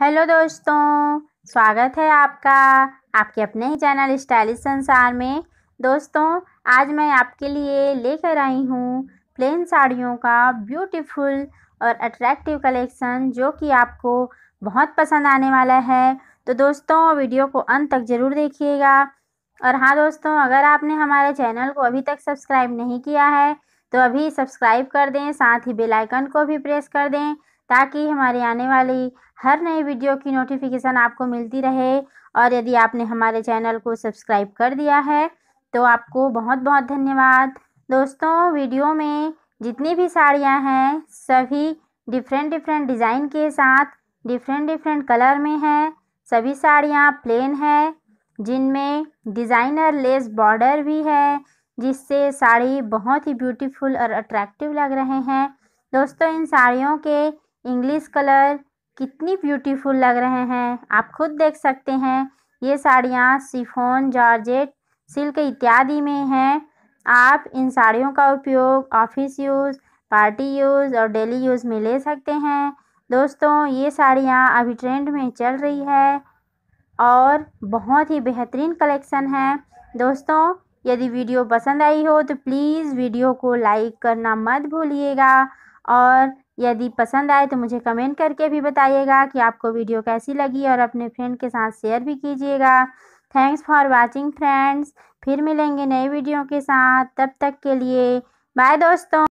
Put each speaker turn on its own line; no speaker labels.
hello दोस्तों स्वागत है आपका आपके अपने ही चैनल स्टाइलिश संसार में दोस्तों आज मैं आपके लिए लेकर आई हूँ प्लेन साड़ियों का ब्यूटीफुल और अट्रैक्टिव कलेक्शन जो कि आपको बहुत पसंद आने वाला है तो दोस्तों वीडियो को अंत तक ज़रूर देखिएगा और हाँ दोस्तों अगर आपने हमारे चैनल को अभी तक सब्सक्राइब नहीं किया है तो अभी सब्सक्राइब कर दें साथ ही बेलाइकन को भी प्रेस कर दें ताकि हमारे आने वाली हर नई वीडियो की नोटिफिकेशन आपको मिलती रहे और यदि आपने हमारे चैनल को सब्सक्राइब कर दिया है तो आपको बहुत बहुत धन्यवाद दोस्तों वीडियो में जितनी भी साड़ियाँ हैं सभी डिफरेंट डिफरेंट डिज़ाइन के साथ डिफरेंट डिफरेंट कलर में हैं सभी साड़ियाँ प्लेन है जिनमें डिज़ाइनर लेस बॉर्डर भी है जिससे साड़ी बहुत ही ब्यूटीफुल और अट्रैक्टिव लग रहे हैं दोस्तों इन साड़ियों के इंग्लिश कलर कितनी ब्यूटीफुल लग रहे हैं आप खुद देख सकते हैं ये साड़ियाँ सिफोन जॉर्जेट सिल्क इत्यादि में हैं आप इन साड़ियों का उपयोग ऑफिस यूज़ पार्टी यूज़ और डेली यूज़ में ले सकते हैं दोस्तों ये साड़ियाँ अभी ट्रेंड में चल रही है और बहुत ही बेहतरीन कलेक्शन है दोस्तों यदि वीडियो पसंद आई हो तो प्लीज़ वीडियो को लाइक करना मत भूलिएगा और यदि पसंद आए तो मुझे कमेंट करके भी बताइएगा कि आपको वीडियो कैसी लगी और अपने फ्रेंड के साथ शेयर भी कीजिएगा थैंक्स फॉर वाचिंग फ्रेंड्स फिर मिलेंगे नए वीडियो के साथ तब तक के लिए बाय दोस्तों